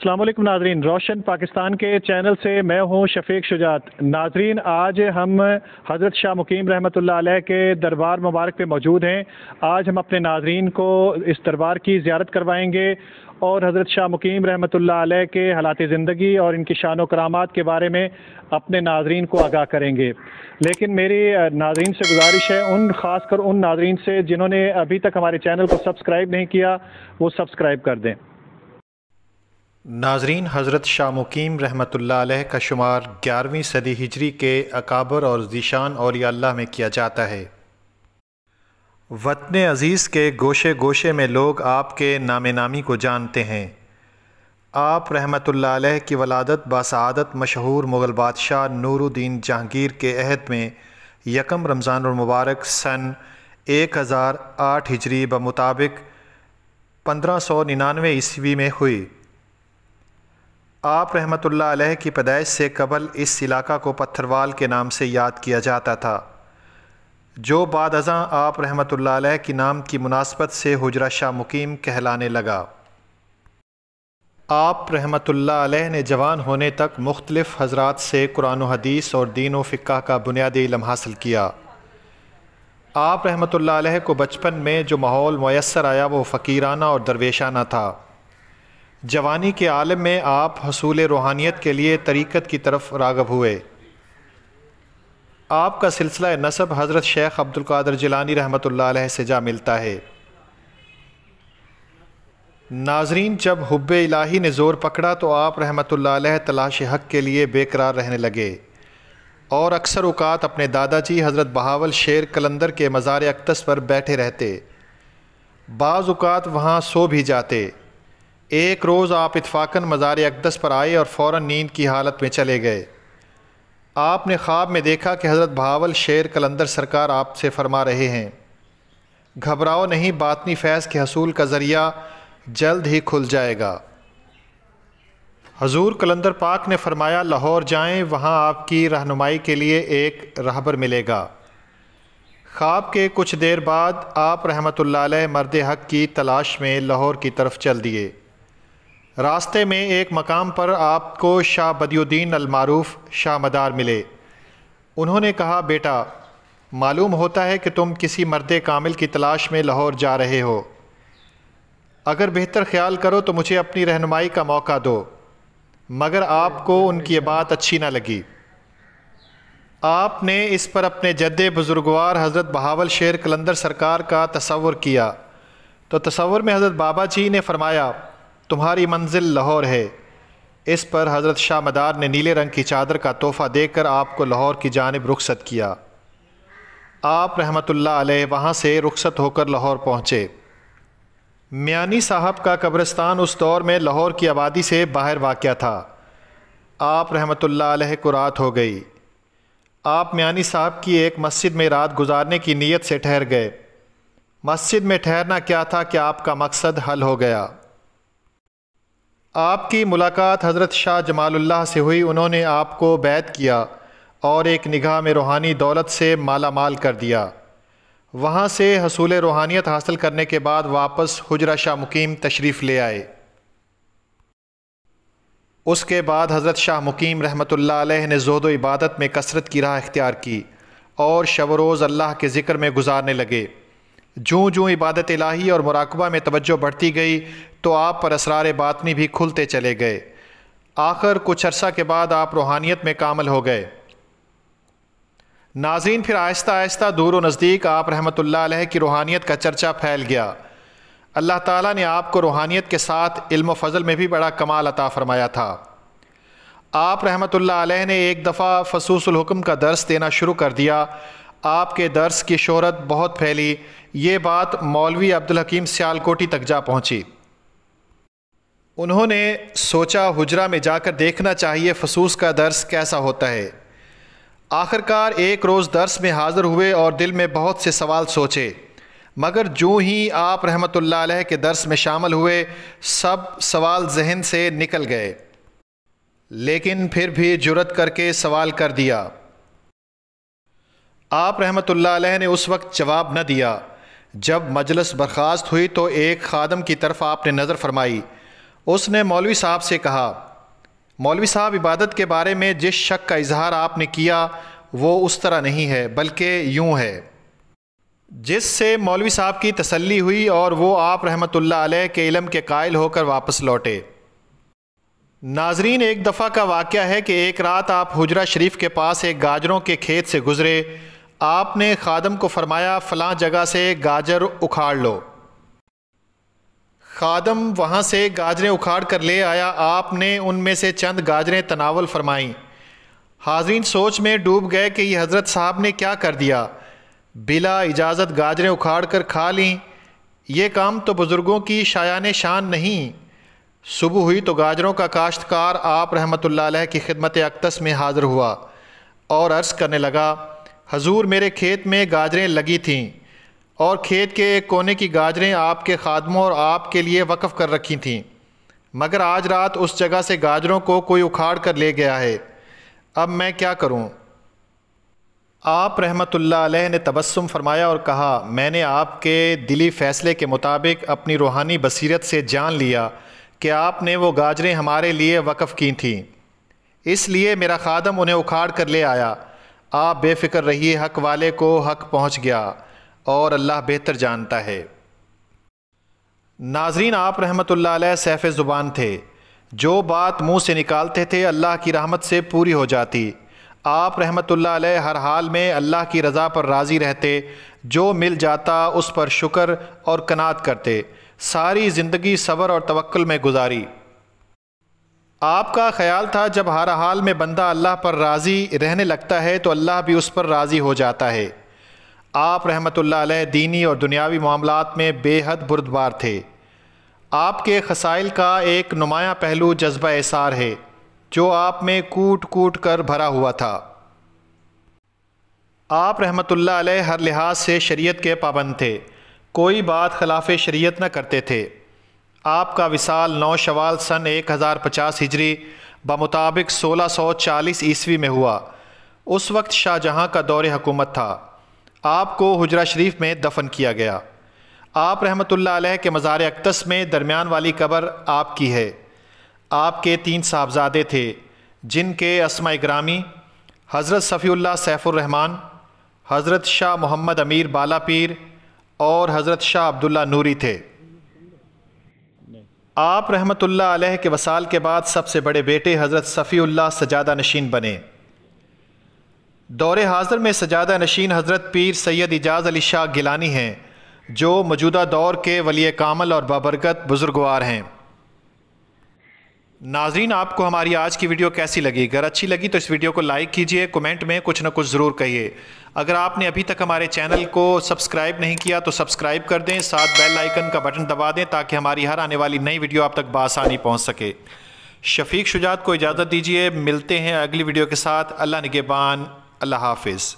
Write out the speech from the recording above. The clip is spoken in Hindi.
असलम नाजरीन रोशन पाकिस्तान के चैनल से मैं हूँ शफीक शुजात नाजरीन आज हम हज़रत शाह मुकीम रहमत के दरबार मुबारक पे मौजूद हैं आज हम अपने नाजरीन को इस दरबार की ज्यारत करवाएंगे और हज़रत शाह मुकीम रहमत के हालात ज़िंदगी और इनकी शान कराम के बारे में अपने नाजरीन को आगाह करेंगे लेकिन मेरी नाजरीन से गुजारिश है उन ख़ास कर उन नाजरीन से जिन्होंने अभी तक हमारे चैनल को सब्सक्राइब नहीं किया वो सब्सक्राइब कर दें नाजरीन हज़रत शाह मुकीम रहमत का शुमार ग्यारहवीं सदी हिजरी के अकाबर और ज़ीशान और अल्लाह में किया जाता है वतन अज़ीज़ के गोशे गोशे में लोग आपके नाम नामी को जानते हैं आप रहमत की वलादत बसादत मशहूर मुग़ल बादशाह नूरुद्दीन जहांगीर के अहद में यकम रमज़ान मुबारक सन एक हज़ार आठ हिजरी बमुताबिक पंद्रह सौ निन्यानवे ईस्वी में हुई आप रहमतुल्लाह अलैह की पैदाइश से कबल इस इलाका को पत्थरवाल के नाम से याद किया जाता था जो बाद अजा आप रहमतुल्लाह अलैह के नाम की मुनासबत से हजरा शाह मुकीम कहलाने लगा आप रहमतुल्लाह अलैह ने जवान होने तक मुख्तलफ हजरात से कुरान हदीस और दीन फ़िक्का का बुनियादी इलम हासिल किया आप रहमतुल्लाह अलैह को बचपन में जो माहौल मैसर आया वो फ़कीराना और दरवेशाना था जवानी के आलम में आप हसूल रूहानियत के लिए तरीक़त की तरफ रागब हुए आपका सिलसिला नसब हज़रत शेख अब्दुल्कर जिलानी रहमत से जा मिलता है नाजरीन जब हुब इलाही ने ज़ोर पकड़ा तो आप रहमत तलाश हक के लिए बेकरार रहने लगे और अक्सर उकात अपने दादाजी हज़रत बहावल शेर कलंदर के मज़ार अक्तस पर बैठे रहते बाज़ वहाँ सो भी जाते एक रोज़ आप इतफाक़न मज़ार अकदस पर आए और फ़ौर नींद की हालत में चले गए आपने ख्वाब में देखा कि हज़रत भावल शेर कलंदर सरकार आपसे फरमा रहे हैं घबराओ नहीं बातनी फैज़ के हसूल का ज़रिया जल्द ही खुल जाएगा हजूर कलंदर पाक ने फरमाया लाहौर जाएं वहाँ आपकी रहनुमाई के लिए एक रहबर मिलेगा ख्वाब के कुछ देर बाद आप रहमत मर्द हक़ की तलाश में लाहौर की तरफ चल दिए रास्ते में एक मकाम पर आपको शाह बदियुद्दीन अलमारूफ शाह मदार मिले उन्होंने कहा बेटा मालूम होता है कि तुम किसी मर्द कामिल की तलाश में लाहौर जा रहे हो अगर बेहतर ख्याल करो तो मुझे अपनी रहनुमाई का मौका दो मगर आपको उनकी ये बात अच्छी ना लगी आपने इस पर अपने जद बुज़ुर्गवार हज़रत बहावल शेर कलंदर सरकार का तसवर किया तो तस्वुर में हज़रत बाबा जी ने फरमाया तुम्हारी मंजिल लाहौर है इस पर हज़रत शाह मदार ने नीले रंग की चादर का तोहफ़ा देकर आपको लाहौर की जानब रुखसत किया आप रहमतुल्लाह ला वहाँ से रुखसत होकर लाहौर पहुँचे मियानी साहब का कब्रिस्तान उस दौर में लाहौर की आबादी से बाहर वाक़ था आप रहमतुल्लाह अलैह को रात हो गई आप मियानी साहब की एक मस्जिद में रात गुजारने की नीयत से ठहर गए मस्जिद में ठहरना क्या था कि आपका मकसद हल हो गया आपकी मुलाकात हज़रत शाह जमालुल्लाह से हुई उन्होंने आपको बैत किया और एक निगाह में रूहानी दौलत से माला माल कर दिया वहाँ से हसूल रूहानियत हासिल करने के बाद वापस हजरा शाह मुकीम तशरीफ़ ले आए उसके बाद हज़रत शाह मुकीम रहमत ने जहद इबादत में कसरत की राह इख्तियार की और शवरोज़ अल्लाह के ज़िक्र में गुजारने लगे जो जो इबादत इलाही और मराकबा में तवज्जो बढ़ती गई तो आप पर असरार बातनी भी खुलते चले गए आखिर कुछ अरसा के बाद आप रूहानियत में कामल हो गए नाजीन फिर आहिस्ता आहिस्ता दूर नज़दीक आप रहमत की रूहानियत का चर्चा फैल गया अल्लाह ताला ने आपको रूहानियत के साथ इल्म फ़ज़ल में भी बड़ा कमाल अता फ़रमाया था आप रहमत ने एक दफ़ा फसूसुल हुक्म का दर्स देना शुरू कर दिया आपके दर्स की शोहरत बहुत फैली ये बात मौलवी अब्दुल हकीम सियालकोटी तक जा पहुँची उन्होंने सोचा हुजरा में जाकर देखना चाहिए फसूस का दर्स कैसा होता है आखिरकार एक रोज़ दर्स में हाज़िर हुए और दिल में बहुत से सवाल सोचे मगर जो ही आप रहमत अलैह के दर्स में शामिल हुए सब सवाल जहन से निकल गए लेकिन फिर भी जुरत करके सवाल कर दिया आप रहमत ने उस वक्त जवाब न दिया जब मजलस बर्खास्त हुई तो एक खादम की तरफ आपने नज़र फरमाई उसने मौलवी साहब से कहा मौलवी साहब इबादत के बारे में जिस शक का इजहार आपने किया वो उस तरह नहीं है बल्कि यूं है जिससे मौलवी साहब की तसल्ली हुई और वो आप रहमत के इलम के कायल होकर वापस लौटे नाजरीन एक दफ़ा का वाक़ है कि एक रात आप हुजरा शरीफ के पास एक गाजरों के खेत से गुज़रे आपने खादम को फरमाया फ़लाँ जगह से गाजर उखाड़ लो खादम वहाँ से गाजरें उखाड़ कर ले आया आपने उनमें से चंद गाजरें तनावल फरमाईं हाजरीन सोच में डूब गए कि ये हज़रत साहब ने क्या कर दिया बिला इजाज़त गाजरें उखाड़ कर खा लीं ये काम तो बुज़ुर्गों की शायान शान नहीं सुबह हुई तो गाजरों का काश्तकार आप रहमत की खिदमत अक्तस में हाज़िर हुआ और अर्ज़ करने लगा हजूर मेरे खेत में गाजरें लगी थीं और खेत के एक कोने की गाजरें आपके खादमों और आपके लिए वक़ कर रखी थीं मगर आज रात उस जगह से गाजरों को कोई उखाड़ कर ले गया है अब मैं क्या करूं? आप रहमतुल्लाह अलैह ने तबस्सुम फरमाया और कहा मैंने आपके दिली फ़ैसले के मुताबिक अपनी रूहानी बसीरत से जान लिया कि आपने वो गाजरें हमारे लिए वक़फ़ की थीं इसलिए मेरा खादम उन्हें उखाड़ कर ले आया आप बेफ़िक्र रहिए हक वाले को हक पहुंच गया और अल्लाह बेहतर जानता है नाजरीन आप रहमत सैफ़ ज़ुबान थे जो बात मुंह से निकालते थे अल्लाह की रहमत से पूरी हो जाती आप रहमत हर हाल में अल्लाह की रज़ा पर राज़ी रहते जो मिल जाता उस पर शुक्र और कनात करते सारी ज़िंदगी सब्र और तवक्ल में गुजारी आपका ख्याल था जब हर हाल में बंदा अल्लाह पर राज़ी रहने लगता है तो अल्लाह भी उस पर राज़ी हो जाता है आप रहमतुल्लाह अलैह दीनी और दुनियावी मामला में बेहद बुरदबार थे आपके खसाइल का एक नुमाया पहलू जज्बा एसार है जो आप में कूट कूट कर भरा हुआ था आप रहमतुल्लाह अलैह हर लिहाज से शरीयत के पाबंद थे कोई बात खिलाफ शरीयत न करते थे आपका विशाल नौ शवाल सन 1050 हिजरी बमुताबिक 1640 ईस्वी में हुआ उस वक्त शाहजहाँ का दौर हकूमत था आपको हजरा शरीफ में दफन किया गया आप रहमत आलह के मज़ार अक्तस में दरमियान वाली कबर आपकी है आपके तीन साहबजादे थे जिनके असमा ग्रामी हज़रत सफ़ील्ला सैफ़ुररहमान हज़रत शाह मोहम्मद अमीर बाला पीर और हज़रत शाह अब्दुल्ला नूरी थे आप रहमत अलैह के वसाल के बाद सबसे बड़े बेटे हज़रत सफ़ील्ला सजादा नशीन बने दौरे हाजिर में सजादा नशीन हज़रत पीर सैयद इजाज़ अली शाह गिलानी हैं जो मौजूदा दौर के वली कामल और बाबरकत बुज़ुर्गवार हैं नाजरीन आपको हमारी आज की वीडियो कैसी लगी अगर अच्छी लगी तो इस वीडियो को लाइक कीजिए कमेंट में कुछ ना कुछ ज़रूर कहिए अगर आपने अभी तक हमारे चैनल को सब्सक्राइब नहीं किया तो सब्सक्राइब कर दें साथ बेल आइकन का बटन दबा दें ताकि हमारी हर आने वाली नई वीडियो आप तक बासानी पहुँच सके शफीक शुजात को इजाज़त दीजिए मिलते हैं अगली वीडियो के साथ अल्लाह निगेबान अल्लाह हाफिज़